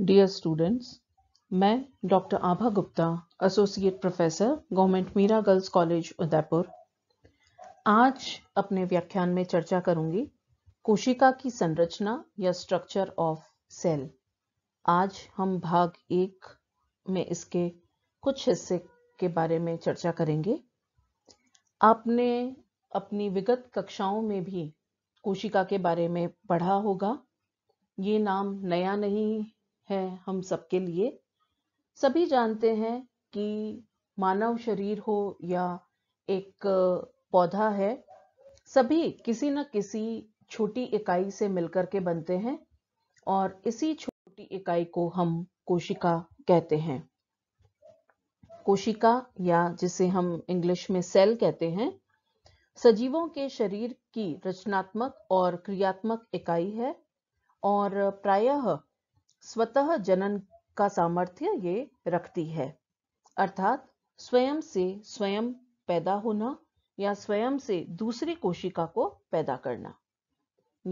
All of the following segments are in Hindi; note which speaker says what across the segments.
Speaker 1: डियर स्टूडेंट्स मैं doctor Abha Gupta associate professor government Meera girls college Udaipur आज अपने व्याख्यान में चर्चा करूंगी कोशिका की संरचना या स्ट्रक्चर ऑफ सेल आज हम भाग एक में इसके कुछ हिस्से के बारे में चर्चा करेंगे आपने अपनी विगत कक्षाओं में भी कोशिका के बारे में पढ़ा होगा ये नाम नया नहीं है हम सबके लिए सभी जानते हैं कि मानव शरीर हो या एक पौधा है सभी किसी न किसी छोटी इकाई से मिलकर के बनते हैं और इसी छोटी इकाई को हम कोशिका कहते हैं कोशिका या जिसे हम इंग्लिश में सेल कहते हैं सजीवों के शरीर की रचनात्मक और क्रियात्मक इकाई है और प्रायः स्वतः जनन का सामर्थ्य ये रखती है अर्थात स्वयं से स्वयं पैदा होना या स्वयं से दूसरी कोशिका को पैदा करना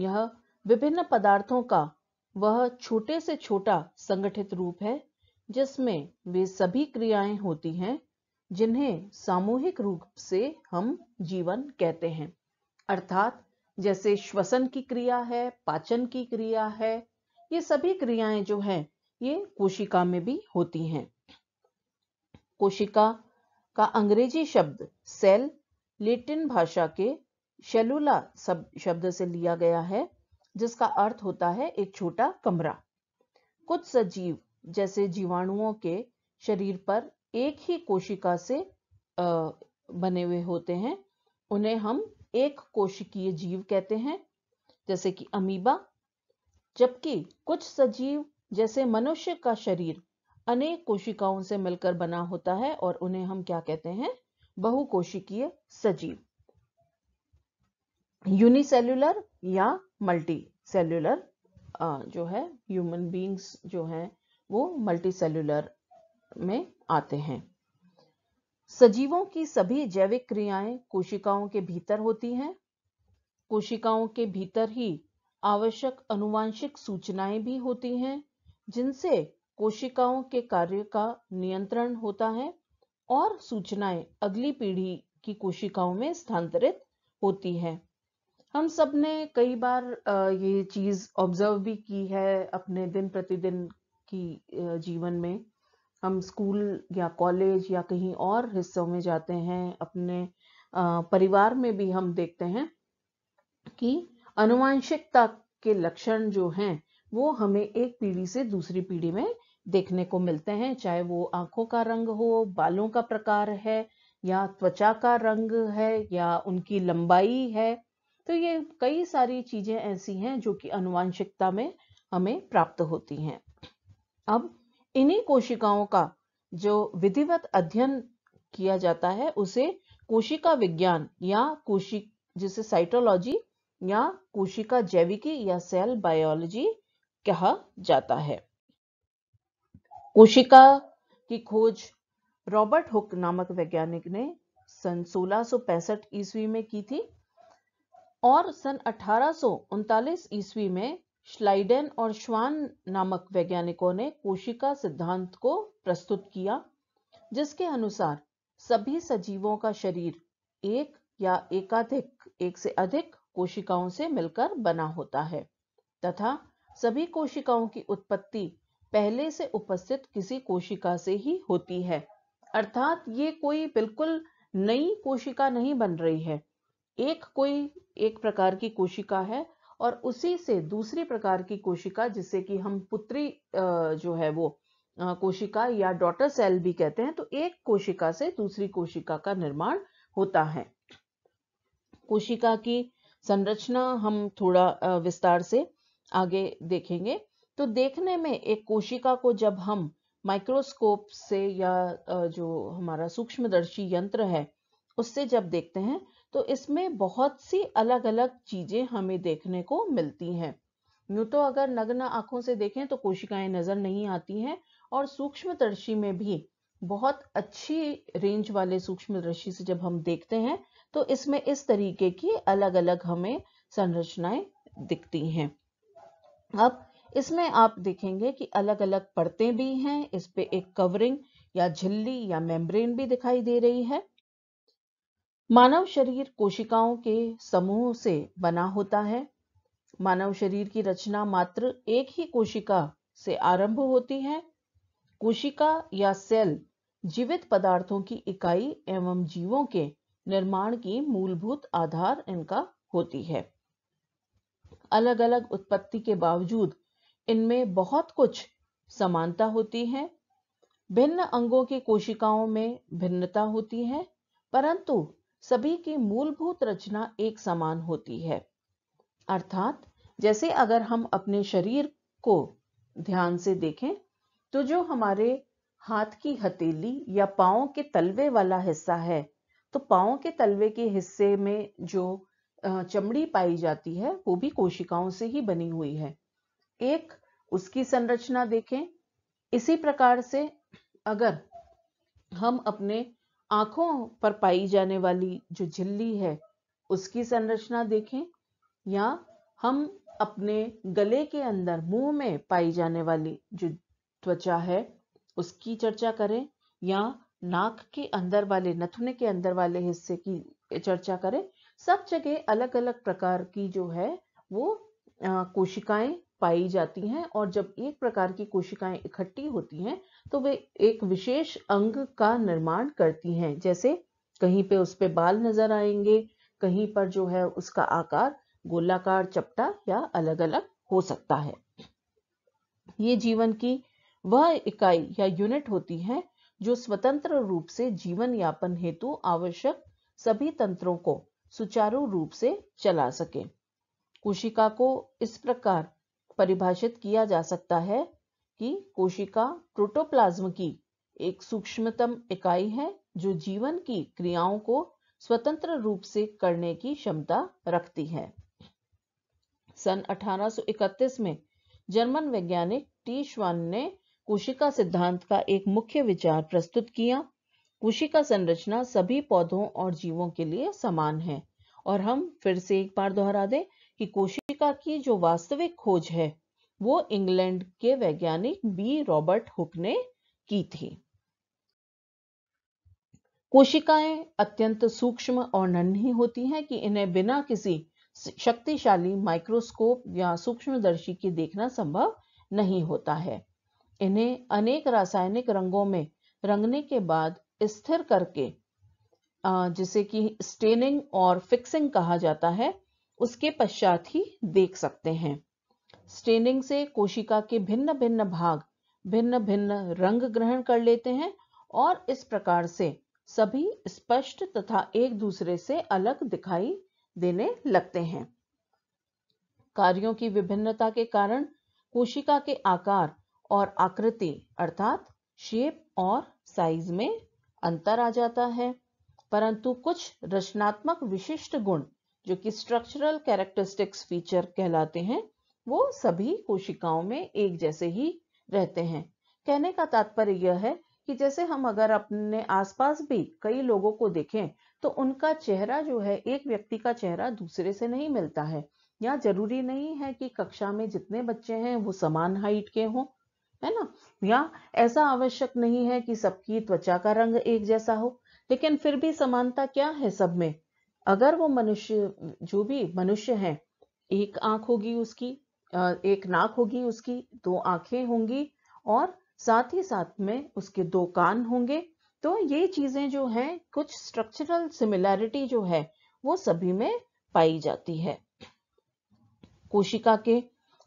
Speaker 1: यह विभिन्न पदार्थों का वह छोटे से छोटा संगठित रूप है जिसमें वे सभी क्रियाएं होती हैं जिन्हें सामूहिक रूप से हम जीवन कहते हैं अर्थात जैसे श्वसन की क्रिया है पाचन की क्रिया है ये सभी क्रियाएं जो है ये कोशिका में भी होती हैं कोशिका का अंग्रेजी शब्द सेल लेटिन भाषा के शेलुला शब्द से लिया गया है जिसका अर्थ होता है एक छोटा कमरा कुछ सजीव जैसे जीवाणुओं के शरीर पर एक ही कोशिका से बने हुए होते हैं उन्हें हम एक कोशिकीय जीव कहते हैं जैसे कि अमीबा जबकि कुछ सजीव जैसे मनुष्य का शरीर अनेक कोशिकाओं से मिलकर बना होता है और उन्हें हम क्या कहते हैं बहुकोशिकीय सजीव यूनिसेल्युलर या मल्टी सेल्युलर जो है ह्यूमन बींग्स जो है वो मल्टी सेल्युलर में आते हैं सजीवों की सभी जैविक क्रियाएं कोशिकाओं के भीतर होती हैं कोशिकाओं के भीतर ही आवश्यक अनुवांशिक सूचनाएं भी होती हैं जिनसे कोशिकाओं के कार्य का नियंत्रण होता है और सूचनाएं अगली पीढ़ी की कोशिकाओं में स्थानांतरित होती हैं हम सब ने कई बार ये चीज़ ऑब्जर्व भी की है अपने दिन प्रतिदिन की जीवन में हम स्कूल या कॉलेज या कहीं और हिस्सों में जाते हैं अपने परिवार में भी हम देखते हैं कि अनुवांशिकता के लक्षण जो हैं वो हमें एक पीढ़ी से दूसरी पीढ़ी में देखने को मिलते हैं चाहे वो आंखों का रंग हो बालों का प्रकार है या त्वचा का रंग है या उनकी लंबाई है तो ये कई सारी चीजें ऐसी हैं जो कि अनुवांशिकता में हमें प्राप्त होती हैं अब इन्हीं कोशिकाओं का जो विधिवत अध्ययन किया जाता है उसे कोशिका विज्ञान या कोशिक जिसे साइटोलॉजी या कोशिका जैविकी या सेल बायोलॉजी कहा जाता है कोशिका की खोज रॉबर्ट हुक नामक वैज्ञानिक ने सन 1665 ईस्वी में की थी और सन अठारह ईस्वी में श्लाइडेन और श्वान नामक वैज्ञानिकों ने कोशिका सिद्धांत को प्रस्तुत किया जिसके अनुसार सभी सजीवों का शरीर एक या एकाधिक एक से अधिक कोशिकाओं से मिलकर बना होता है तथा सभी कोशिकाओं की उत्पत्ति पहले से उपस्थित किसी कोशिका से ही होती है अर्थात ये कोई बिल्कुल नई कोशिका नहीं बन रही है एक कोई एक प्रकार की कोशिका है और उसी से दूसरी प्रकार की कोशिका जिसे कि हम पुत्री जो है वो कोशिका या डॉटर सेल भी कहते हैं तो एक कोशिका से दूसरी कोशिका का निर्माण होता है कोशिका की संरचना हम थोड़ा विस्तार से आगे देखेंगे तो देखने में एक कोशिका को जब हम माइक्रोस्कोप से या जो हमारा सूक्ष्मदर्शी यंत्र है उससे जब देखते हैं तो इसमें बहुत सी अलग अलग चीजें हमें देखने को मिलती हैं यूं तो अगर नग्न आंखों से देखें तो कोशिकाएं नजर नहीं आती हैं और सूक्ष्मदर्शी में भी बहुत अच्छी रेंज वाले सूक्ष्म दृश्य से जब हम देखते हैं तो इसमें इस तरीके की अलग अलग हमें संरचनाएं दिखती हैं अब इसमें आप देखेंगे कि अलग अलग परतें भी हैं इस पे एक कवरिंग या झिल्ली या मेम्ब्रेन भी दिखाई दे रही है मानव शरीर कोशिकाओं के समूह से बना होता है मानव शरीर की रचना मात्र एक ही कोशिका से आरंभ होती है कोशिका या सेल जीवित पदार्थों की इकाई एवं जीवों के निर्माण की मूलभूत आधार इनका होती है अलग अलग उत्पत्ति के बावजूद इनमें बहुत कुछ समानता होती है भिन्न अंगों की कोशिकाओं में भिन्नता होती है परंतु सभी की मूलभूत रचना एक समान होती है अर्थात जैसे अगर हम अपने शरीर को ध्यान से देखें तो जो हमारे हाथ की हथेली या पाओ के तलवे वाला हिस्सा है तो पाओ के तलवे के हिस्से में जो चमड़ी पाई जाती है वो भी कोशिकाओं से ही बनी हुई है एक उसकी संरचना देखें इसी प्रकार से अगर हम अपने आंखों पर पाई जाने वाली जो झिल्ली है उसकी संरचना देखें या हम अपने गले के अंदर मुंह में पाई जाने वाली जो त्वचा है उसकी चर्चा करें या नाक के अंदर वाले नथुने के अंदर वाले हिस्से की चर्चा करें सब जगह अलग अलग प्रकार की जो है वो कोशिकाएं पाई जाती हैं और जब एक प्रकार की कोशिकाएं इकट्ठी होती हैं तो वे एक विशेष अंग का निर्माण करती हैं जैसे कहीं पे उस पर बाल नजर आएंगे कहीं पर जो है उसका आकार गोलाकार चपटा या अलग अलग हो सकता है ये जीवन की वह इकाई या यूनिट होती है जो स्वतंत्र रूप से जीवन यापन हेतु आवश्यक सभी तंत्रों को सुचारू रूप से चला सके कोशिका को इस प्रकार परिभाषित किया जा सकता है कि कोशिका प्रोटोप्लाज्म की एक सूक्ष्मतम इकाई है जो जीवन की क्रियाओं को स्वतंत्र रूप से करने की क्षमता रखती है सन 1831 में जर्मन वैज्ञानिक टी श्वान ने कोशिका सिद्धांत का एक मुख्य विचार प्रस्तुत किया कोशिका संरचना सभी पौधों और जीवों के लिए समान है और हम फिर से एक बार दोहरा दें कि कोशिका की जो वास्तविक खोज है वो इंग्लैंड के वैज्ञानिक बी रॉबर्ट हुक ने की थी कोशिकाएं अत्यंत सूक्ष्म और नन्ही होती हैं कि इन्हें बिना किसी शक्तिशाली माइक्रोस्कोप या सूक्ष्मदर्शी के देखना संभव नहीं होता है इन्हें अनेक रासायनिक रंगों में रंगने के बाद स्थिर करके जिसे कि स्टेनिंग और फिक्सिंग कहा जाता है उसके पश्चात ही देख सकते हैं स्टेनिंग से कोशिका के भिन्न भिन्न भाग भिन्न भिन्न रंग ग्रहण कर लेते हैं और इस प्रकार से सभी स्पष्ट तथा एक दूसरे से अलग दिखाई देने लगते हैं कार्यों की विभिन्नता के कारण कोशिका के आकार और आकृति अर्थात शेप और साइज में अंतर आ जाता है परंतु कुछ रचनात्मक विशिष्ट गुण जो कि स्ट्रक्चरल कैरेक्टरिस्टिक्स फीचर कहलाते हैं वो सभी कोशिकाओं में एक जैसे ही रहते हैं कहने का तात्पर्य यह है कि जैसे हम अगर अपने आसपास भी कई लोगों को देखें तो उनका चेहरा जो है एक व्यक्ति का चेहरा दूसरे से नहीं मिलता है या जरूरी नहीं है कि कक्षा में जितने बच्चे हैं वो समान हाइट के हों है ना या ऐसा आवश्यक नहीं है कि सबकी त्वचा का रंग एक जैसा हो लेकिन फिर भी समानता क्या है सब में अगर वो मनुष्य जो भी मनुष्य है एक आंख होगी उसकी एक नाक होगी उसकी दो आंखें होंगी और साथ ही साथ में उसके दो कान होंगे तो ये चीजें जो है कुछ स्ट्रक्चरल सिमिलैरिटी जो है वो सभी में पाई जाती है कोशिका के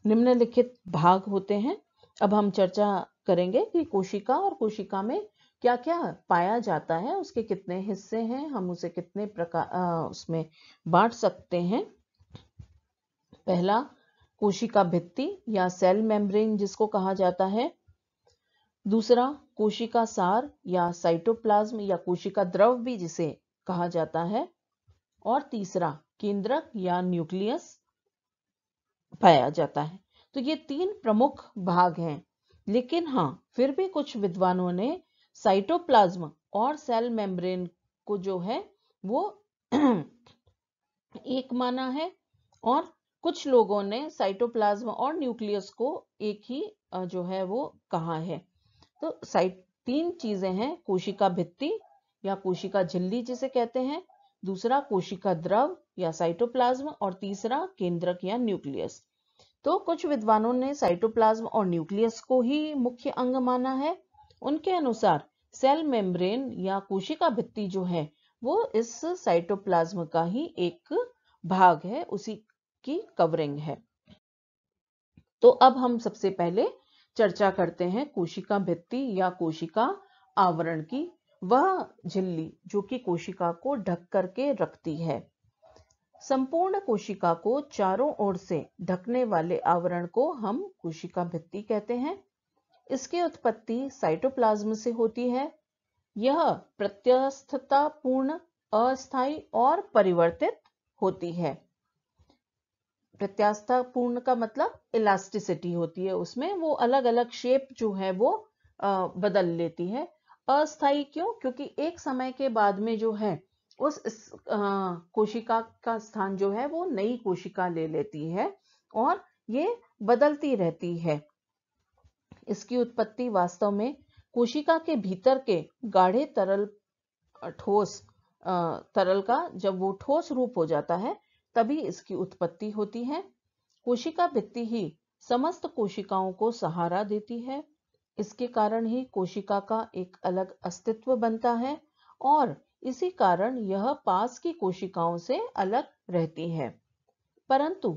Speaker 1: निम्नलिखित भाग होते हैं अब हम चर्चा करेंगे कि कोशिका और कोशिका में क्या क्या पाया जाता है उसके कितने हिस्से हैं हम उसे कितने प्रकार उसमें बांट सकते हैं पहला कोशिका भित्ति या सेल मेम्ब्रेन जिसको कहा जाता है दूसरा कोशिका सार या साइटोप्लाज्म या कोशिका द्रव भी जिसे कहा जाता है और तीसरा केंद्रक या न्यूक्लियस पाया जाता है तो ये तीन प्रमुख भाग हैं लेकिन हाँ फिर भी कुछ विद्वानों ने साइटोप्लाज्म और सेल मेम्ब्रेन को जो है वो एक माना है और कुछ लोगों ने साइटोप्लाज्म और न्यूक्लियस को एक ही जो है वो कहा है तो साइट तीन चीजें हैं कोशिका भित्ति या कोशिका झिल्ली जिसे कहते हैं दूसरा कोशिका द्रव या साइटोप्लाज्म और तीसरा केंद्रक या न्यूक्लियस तो कुछ विद्वानों ने साइटोप्लाज्म और न्यूक्लियस को ही मुख्य अंग माना है उनके अनुसार सेल मेम्ब्रेन या कोशिका भित्ति जो है वो इस साइटोप्लाज्म का ही एक भाग है उसी की कवरिंग है तो अब हम सबसे पहले चर्चा करते हैं कोशिका भित्ति या कोशिका आवरण की वह झिल्ली जो कि कोशिका को ढक करके रखती है संपूर्ण कोशिका को चारों ओर से ढकने वाले आवरण को हम कोशिका भित्ति कहते हैं इसकी उत्पत्ति साइटोप्लाज्म से होती है यह प्रत्यस्थता पूर्ण अस्थायी और परिवर्तित होती है प्रत्यास्था पूर्ण का मतलब इलास्टिसिटी होती है उसमें वो अलग अलग शेप जो है वो बदल लेती है अस्थाई क्यों क्योंकि एक समय के बाद में जो है उस कोशिका का स्थान जो है वो नई कोशिका ले लेती है और ये बदलती रहती है इसकी उत्पत्ति वास्तव में कोशिका के भीतर के गाढ़े तरल ठोस तरल का जब वो ठोस रूप हो जाता है तभी इसकी उत्पत्ति होती है कोशिका भित्ति ही समस्त कोशिकाओं को सहारा देती है इसके कारण ही कोशिका का एक अलग अस्तित्व बनता है और इसी कारण यह पास की कोशिकाओं से अलग रहती है परंतु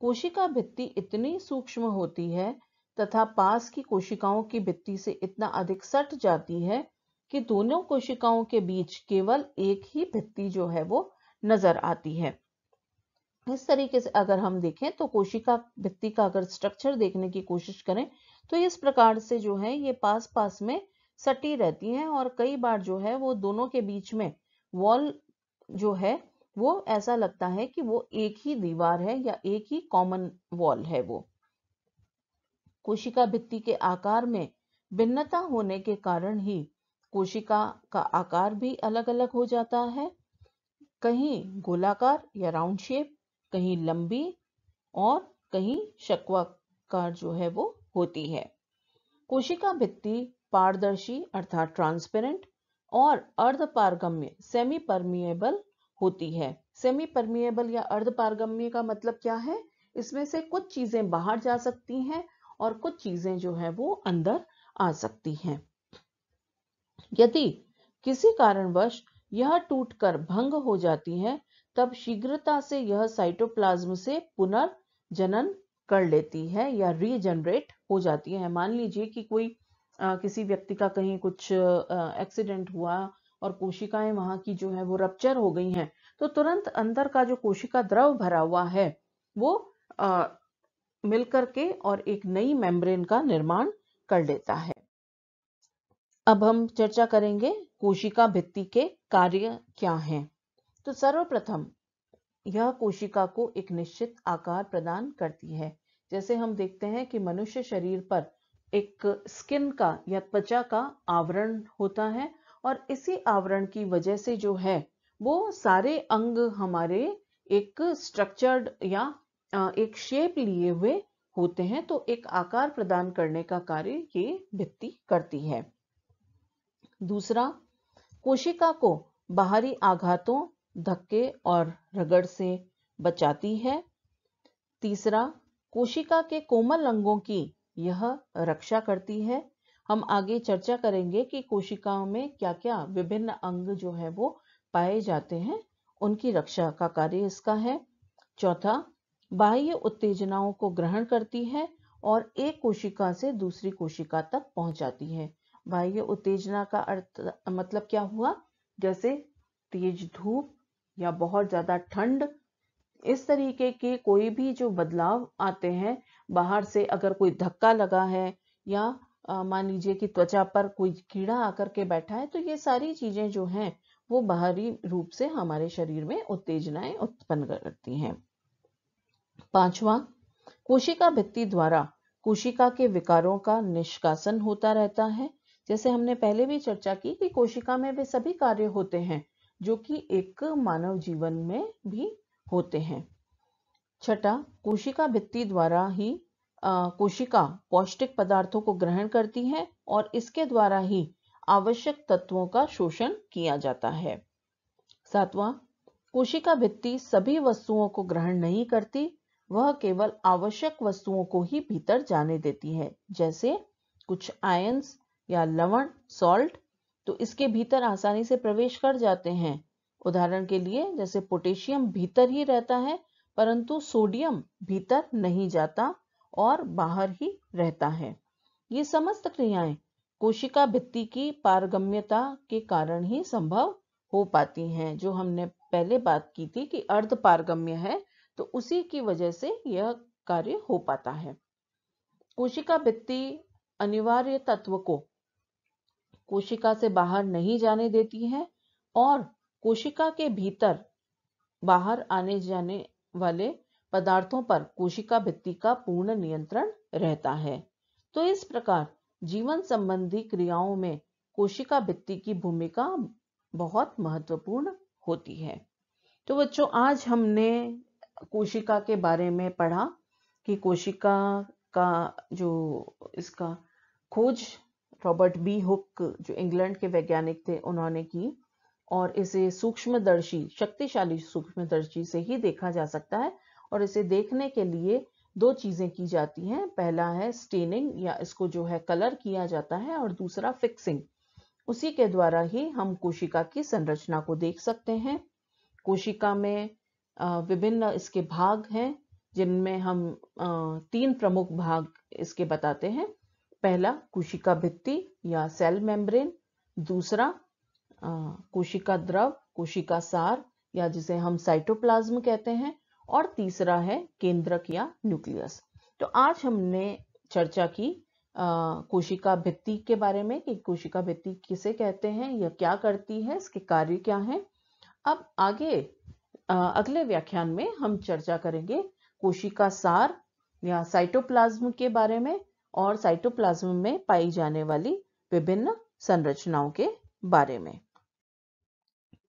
Speaker 1: कोशिका भित्ति इतनी सूक्ष्म होती है तथा पास की कोशिकाओं की भित्ति से इतना अधिक सट जाती है कि दोनों कोशिकाओं के बीच केवल एक ही भित्ति जो है वो नजर आती है इस तरीके से अगर हम देखें तो कोशिका भित्ति का अगर स्ट्रक्चर देखने की कोशिश करें तो इस प्रकार से जो है ये पास पास में सटी रहती हैं और कई बार जो है वो दोनों के बीच में वॉल जो है वो ऐसा लगता है कि वो एक ही दीवार है या एक ही कॉमन वॉल है वो कोशिका भित्ति के आकार में भिन्नता होने के कारण ही कोशिका का आकार भी अलग अलग हो जाता है कहीं गोलाकार या राउंड शेप कहीं लंबी और कहीं शक्वाकार जो है वो होती है कोशिका भित्ति पारदर्शी अर्थात ट्रांसपेरेंट और अर्ध पारगम्य सेमी परमिएबल होती है सेमी परमिएबल या अर्ध पारगम्य का मतलब क्या है इसमें से कुछ चीजें बाहर जा सकती हैं और कुछ चीजें जो है वो अंदर आ सकती हैं यदि किसी कारणवश यह टूटकर भंग हो जाती है तब शीघ्रता से यह साइटोप्लाज्म से पुनर्जनन कर लेती है या रीजनरेट हो जाती है मान लीजिए कि कोई किसी व्यक्ति का कहीं कुछ एक्सीडेंट हुआ और कोशिकाएं वहां की जो है वो रपच्चर हो गई हैं तो तुरंत अंदर का जो कोशिका द्रव भरा हुआ है वो आ, मिलकर के और एक नई मेम्ब्रेन का निर्माण कर लेता है अब हम चर्चा करेंगे कोशिका भित्ति के कार्य क्या हैं तो सर्वप्रथम यह कोशिका को एक निश्चित आकार प्रदान करती है जैसे हम देखते हैं कि मनुष्य शरीर पर एक स्किन का या त्वचा का आवरण होता है और इसी आवरण की वजह से जो है वो सारे अंग हमारे एक स्ट्रक्चर्ड या एक शेप लिए हुए होते हैं तो एक आकार प्रदान करने का कार्य ये भित्ति करती है दूसरा कोशिका को बाहरी आघातों धक्के और रगड़ से बचाती है तीसरा कोशिका के कोमल अंगों की यह रक्षा करती है हम आगे चर्चा करेंगे कि कोशिकाओं में क्या क्या विभिन्न अंग जो है वो पाए जाते हैं उनकी रक्षा का कार्य इसका है चौथा बाह्य उत्तेजनाओं को ग्रहण करती है और एक कोशिका से दूसरी कोशिका तक पहुंचाती है बाह्य उत्तेजना का अर्थ मतलब क्या हुआ जैसे तेज धूप या बहुत ज्यादा ठंड इस तरीके के कोई भी जो बदलाव आते हैं बाहर से अगर कोई धक्का लगा है या मान लीजिए कि त्वचा पर कोई कीड़ा आकर के बैठा है तो ये सारी चीजें जो हैं वो बाहरी रूप से हमारे शरीर में उत्तेजनाएं उत्पन्न करती हैं पांचवा कोशिका भित्ति द्वारा कोशिका के विकारों का निष्कासन होता रहता है जैसे हमने पहले भी चर्चा की कि कोशिका में वे सभी कार्य होते हैं जो कि एक मानव जीवन में भी होते हैं छठा कोशिका भित्ति द्वारा ही कोशिका पौष्टिक पदार्थों को ग्रहण करती है और इसके द्वारा ही आवश्यक तत्वों का शोषण किया जाता है सातवां कोशिका भित्ति सभी वस्तुओं को ग्रहण नहीं करती वह केवल आवश्यक वस्तुओं को ही भीतर जाने देती है जैसे कुछ आयंस या लवण सॉल्ट तो इसके भीतर आसानी से प्रवेश कर जाते हैं उदाहरण के लिए जैसे पोटेशियम भीतर ही रहता है परंतु सोडियम भीतर नहीं जाता और बाहर ही रहता है ये समस्त क्रियाएं कोशिका भित्ति की पारगम्यता के कारण ही संभव हो पाती हैं जो हमने पहले बात की थी कि अर्ध पारगम्य है तो उसी की वजह से यह कार्य हो पाता है कोशिका भित्ति अनिवार्य तत्व को कोशिका से बाहर नहीं जाने देती है और कोशिका के भीतर बाहर आने जाने वाले पदार्थों पर कोशिका भित्ति का पूर्ण नियंत्रण रहता है तो इस प्रकार जीवन संबंधी क्रियाओं में कोशिका भित्ति की भूमिका बहुत महत्वपूर्ण होती है तो बच्चों आज हमने कोशिका के बारे में पढ़ा कि कोशिका का जो इसका खोज रॉबर्ट बी हुक जो इंग्लैंड के वैज्ञानिक थे उन्होंने की और इसे सूक्ष्मदर्शी शक्तिशाली सूक्ष्मदर्शी से ही देखा जा सकता है और इसे देखने के लिए दो चीज़ें की जाती हैं पहला है स्टेनिंग या इसको जो है कलर किया जाता है और दूसरा फिक्सिंग उसी के द्वारा ही हम कोशिका की संरचना को देख सकते हैं कोशिका में विभिन्न इसके भाग हैं जिनमें हम तीन प्रमुख भाग इसके बताते हैं पहला कोशिका भित्ति या सेल मेम्ब्रेन दूसरा कोशिका द्रव कोशिका सार या जिसे हम साइटोप्लाज्म कहते हैं और तीसरा है केंद्रक या न्यूक्लियस तो आज हमने चर्चा की आ, कोशिका भित्ति के बारे में कि कोशिका भित्ति किसे कहते हैं या क्या करती है इसके कार्य क्या हैं अब आगे आ, अगले व्याख्यान में हम चर्चा करेंगे कोशिका सार या साइटोप्लाज्म के बारे में और साइटोप्लाज्म में पाई जाने वाली विभिन्न संरचनाओं के बारे में